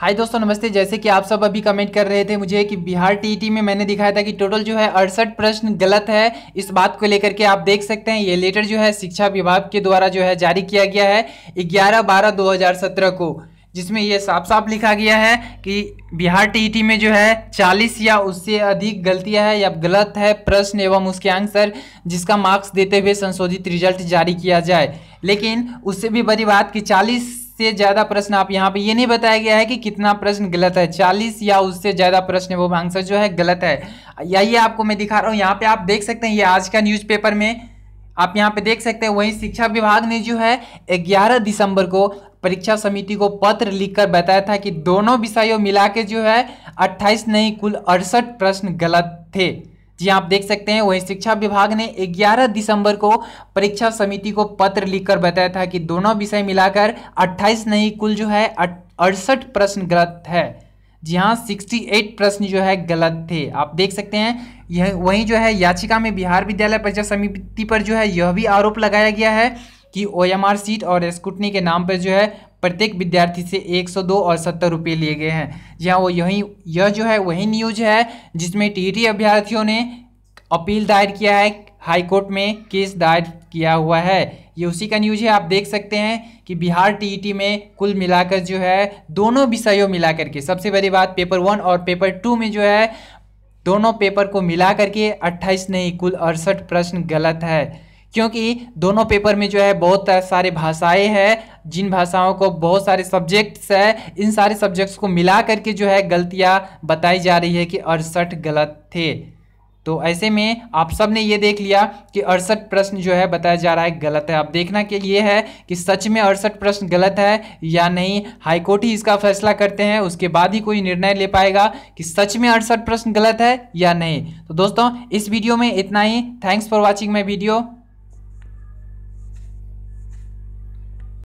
हाय दोस्तों नमस्ते जैसे कि आप सब अभी कमेंट कर रहे थे मुझे कि बिहार टीटी e में मैंने दिखाया था कि टोटल जो है अड़सठ प्रश्न गलत है इस बात को लेकर के आप देख सकते हैं ये लेटर जो है शिक्षा विभाग के द्वारा जो है जारी किया गया है ग्यारह बारह दो हजार सत्रह को जिसमें यह साफ साफ लिखा गया है कि बिहार टीटी e में जो है 40 या उससे अधिक गलतियां हैं या गलत है प्रश्न एवं उसके आंसर जिसका मार्क्स देते हुए संशोधित रिजल्ट जारी किया जाए लेकिन उससे भी बड़ी बात कि से ज़्यादा प्रश्न आप यहाँ पे ये नहीं बताया गया है कि कितना प्रश्न गलत है चालीस या उससे ज़्यादा प्रश्न वो आंसर जो है गलत है यही आपको मैं दिखा रहा हूँ यहाँ पे आप देख सकते हैं ये आज का न्यूज़पेपर में आप यहाँ पे देख सकते हैं वहीं शिक्षा विभाग ने जो है 11 दिसंबर को परीक्षा समिति को पत्र लिखकर बताया था कि दोनों विषयों मिला के जो है अट्ठाईस नहीं कुल अड़सठ प्रश्न गलत थे जी आप देख सकते हैं वहीं शिक्षा विभाग ने 11 दिसंबर को परीक्षा समिति को पत्र लिखकर बताया था कि दोनों विषय मिलाकर 28 नहीं कुल जो है अड़सठ प्रश्न गलत है जी हाँ सिक्सटी प्रश्न जो है गलत थे आप देख सकते हैं यह वहीं जो है याचिका में बिहार विद्यालय परीक्षा समिति पर जो है यह भी आरोप लगाया गया है कि आर सीट और स्कूटनी के नाम पर जो है प्रत्येक विद्यार्थी से 102 और सत्तर रुपये लिए गए हैं यहाँ वो यही यह जो है वही न्यूज है जिसमें टीटी e अभ्यर्थियों ने अपील दायर किया है हाईकोर्ट में केस दायर किया हुआ है ये उसी का न्यूज है आप देख सकते हैं कि बिहार टीईटी e में कुल मिलाकर जो है दोनों विषयों मिलाकर के सबसे बड़ी बात पेपर वन और पेपर टू में जो है दोनों पेपर को मिला करके अट्ठाईस नहीं कुल अड़सठ प्रश्न गलत है क्योंकि दोनों पेपर में जो है बहुत सारे भाषाएं हैं जिन भाषाओं को बहुत सारे सब्जेक्ट्स है इन सारे सब्जेक्ट्स को मिला करके जो है गलतियाँ बताई जा रही है कि अड़सठ गलत थे तो ऐसे में आप सब ने ये देख लिया कि अड़सठ प्रश्न जो है बताया जा रहा है गलत है आप देखना के ये है कि सच में अड़सठ प्रश्न गलत है या नहीं हाईकोर्ट ही इसका फैसला करते हैं उसके बाद ही कोई निर्णय ले पाएगा कि सच में अड़सठ प्रश्न गलत है या नहीं तो दोस्तों इस वीडियो में इतना ही thanks for watching my video